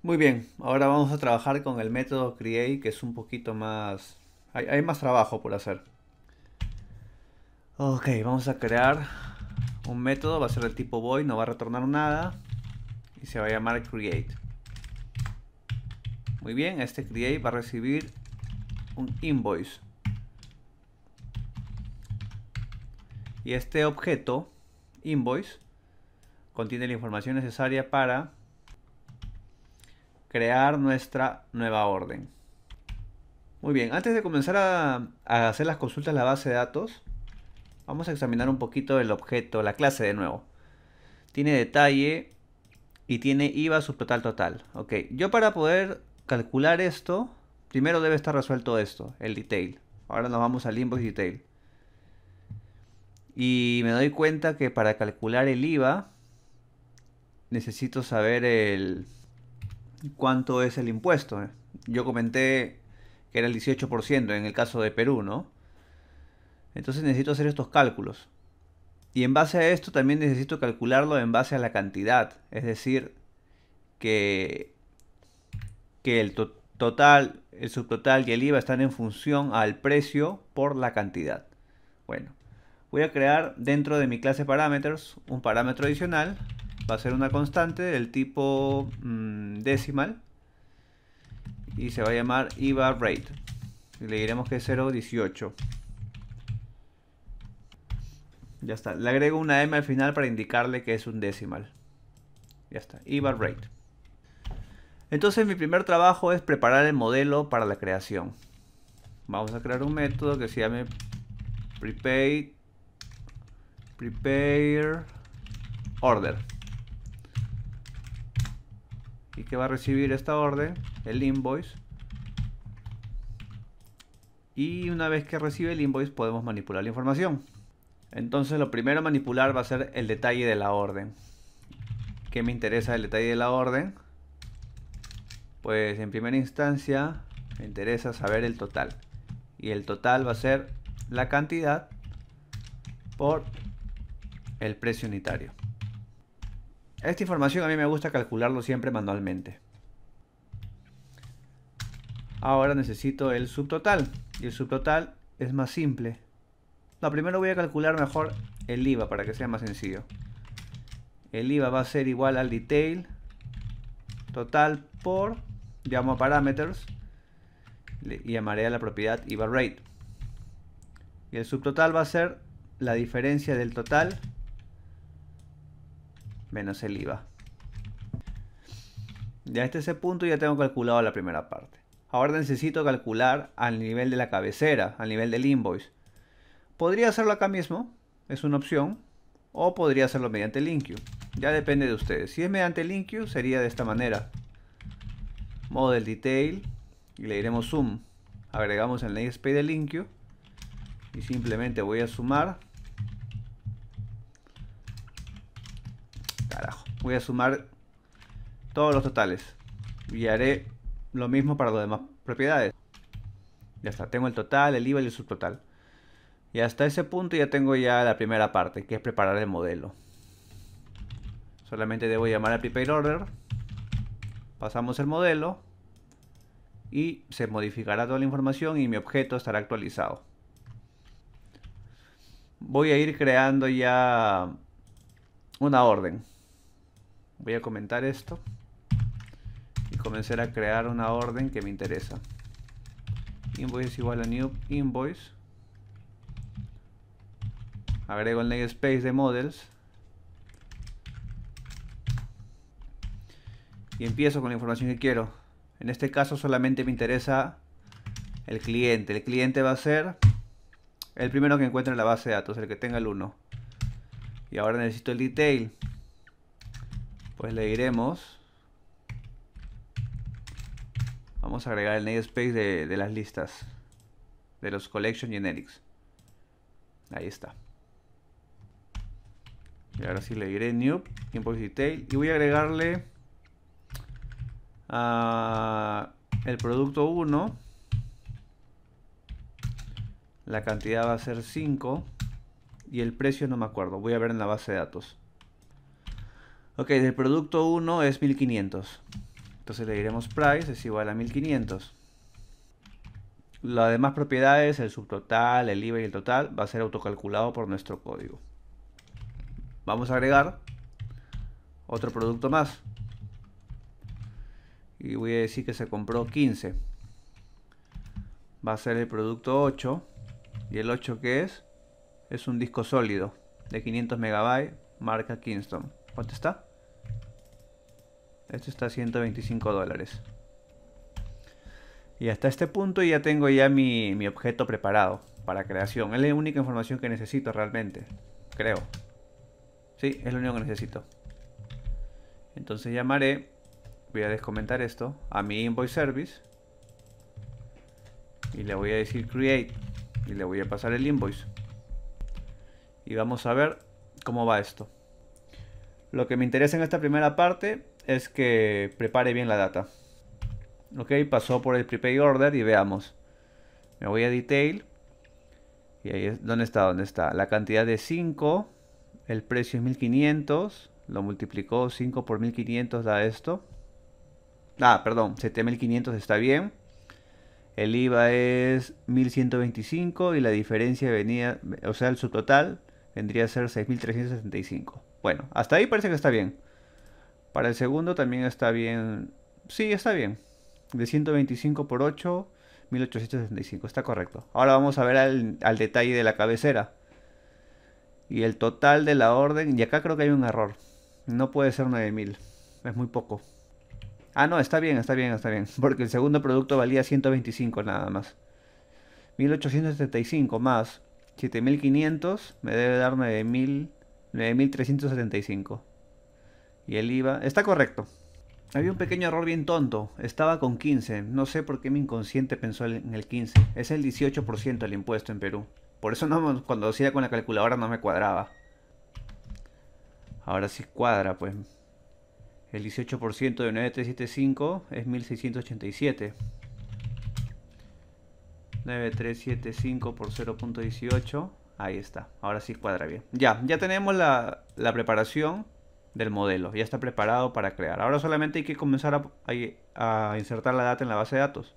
Muy bien, ahora vamos a trabajar con el método create que es un poquito más... Hay, más trabajo por hacer. Ok, vamos a crear un método, va a ser del tipo void, no va a retornar nada y se va a llamar create. Muy bien, este create va a recibir un invoice. Y este objeto, invoice, contiene la información necesaria para crear nuestra nueva orden. Muy bien, antes de comenzar a, hacer las consultas a la base de datos, vamos a examinar un poquito el objeto, la clase de nuevo. Tiene detalle y tiene IVA subtotal total. Ok, yo para poder calcular esto, primero debe estar resuelto esto, el detail. Ahora nos vamos al limbo detail. Y me doy cuenta que para calcular el IVA necesito saber el, cuánto es el impuesto. Yo comenté que era el 18% en el caso de Perú, ¿no? Entonces necesito hacer estos cálculos. Y en base a esto también necesito calcularlo en base a la cantidad. Es decir, que, que el total, el subtotal y el IVA están en función al precio por la cantidad. Bueno, voy a crear dentro de mi clase parámetros un parámetro adicional va a ser una constante del tipo mm, decimal y se va a llamar IVA rate y le diremos que es 0.18 ya está, le agrego una M al final para indicarle que es un decimal ya está, IVA rate entonces mi primer trabajo es preparar el modelo para la creación vamos a crear un método que se llame prepaid prepare order y que va a recibir esta orden, el invoice. Y una vez que recibe el invoice podemos manipular la información. Entonces lo primero a manipular va a ser el detalle de la orden. ¿Qué me interesa el detalle de la orden? Pues en primera instancia me interesa saber el total. Y el total va a ser la cantidad por el precio unitario. Esta información a mí me gusta calcularlo siempre manualmente. Ahora necesito el subtotal. Y el subtotal es más simple. No, primero voy a calcular mejor el IVA para que sea más sencillo. El IVA va a ser igual al detail total por, llamo a parámetros y llamaré a la propiedad IVA rate. Y el subtotal va a ser la diferencia del total menos el IVA. Ya este ese punto ya tengo calculado la primera parte. Ahora necesito calcular al nivel de la cabecera, al nivel del invoice. Podría hacerlo acá mismo, es una opción, o podría hacerlo mediante Linkio. Ya depende de ustedes. Si es mediante Linkio sería de esta manera. Model Detail y le diremos Zoom. Agregamos el namespace de Linkio y simplemente voy a sumar voy a sumar todos los totales. Y haré lo mismo para las demás propiedades. Ya está, tengo el total, el IVA y el subtotal. Y hasta ese punto ya tengo ya la primera parte, que es preparar el modelo. Solamente debo llamar a prepare order. Pasamos el modelo. Y se modificará toda la información y mi objeto estará actualizado. Voy a ir creando ya una orden. Voy a comentar esto y comenzar a crear una orden que me interesa. Invoice igual a new invoice. Agrego el namespace de models. Y empiezo con la información que quiero. En este caso solamente me interesa el cliente. El cliente va a ser el primero que encuentre en la base de datos, el que tenga el 1. Y ahora necesito el detail pues le diremos vamos a agregar el namespace de, las listas de los collection generics ahí está y ahora sí le diré new tiempo detail y voy a agregarle ah, el producto 1 la cantidad va a ser 5 y el precio no me acuerdo voy a ver en la base de datos Ok, el producto 1 es 1500. Entonces le diremos price es igual a 1500. Las demás propiedades, el subtotal, el IVA y el total, va a ser autocalculado por nuestro código. Vamos a agregar otro producto más. Y voy a decir que se compró 15. Va a ser el producto 8. ¿Y el 8 que es? Es un disco sólido de 500 MB, marca Kingston. ¿Cuánto está? Esto está a 125 dólares. Y hasta este punto ya tengo ya mi, objeto preparado para creación. Es la única información que necesito realmente. Creo. Sí, es lo único que necesito. Entonces llamaré. Voy a descomentar esto. A mi invoice service. Y le voy a decir create. Y le voy a pasar el invoice. Y vamos a ver cómo va esto. Lo que me interesa en esta primera parte es que prepare bien la data. Ok, pasó por el prepay order y veamos. Me voy a detail. Y ahí es, ¿dónde está? ¿Dónde está? La cantidad de 5. El precio es 1500. Lo multiplicó 5 por 1500 da esto. Ah, perdón, 7500 está bien. El IVA es 1125 y la diferencia venía, o sea, el subtotal vendría a ser 6365, Bueno, hasta ahí parece que está bien. Para el segundo también está bien. Sí, está bien. De 125 por 8, 1875. Está correcto. Ahora vamos a ver al, al detalle de la cabecera. Y el total de la orden. Y acá creo que hay un error. No puede ser 9000. Es muy poco. Ah, no, está bien, está bien, está bien. Porque el segundo producto valía 125 nada más. 1875 más 7500 me debe dar 9375. Y el IVA. Está correcto. Había un pequeño error bien tonto. Estaba con 15. No sé por qué mi inconsciente pensó en el 15. Es el 18% el impuesto en Perú. Por eso cuando hacía con la calculadora no me cuadraba. Ahora sí cuadra, pues. El 18% de 9375 es 1687. 9375 por 0.18. Ahí está. Ahora sí cuadra bien. Ya, ya tenemos la, la preparación del modelo. Ya está preparado para crear. Ahora solamente hay que comenzar a, insertar la data en la base de datos.